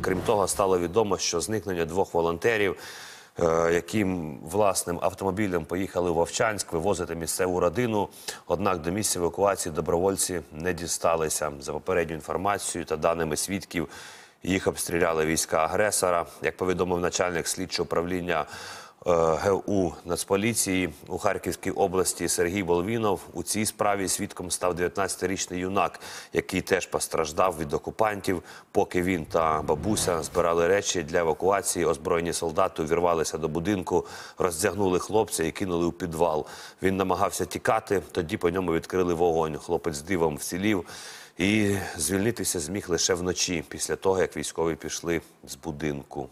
Крім того, стало відомо, що зникнення двох волонтерів, е, яким власним автомобілем поїхали в Вовчанськ вивозити місцеву родину. Однак до місця евакуації добровольці не дісталися за попередню інформацію та даними свідків. Їх обстріляли війська агресора. Як повідомив начальник слідчого управління Е, ГУ Нацполіції у Харківській області Сергій Болвінов у цій справі свідком став 19-річний юнак, який теж постраждав від окупантів. Поки він та бабуся збирали речі для евакуації, озброєні солдати увірвалися до будинку, роздягнули хлопця і кинули у підвал. Він намагався тікати. Тоді по ньому відкрили вогонь. Хлопець дивом вцілів. І звільнитися зміг лише вночі, після того як військові пішли з будинку.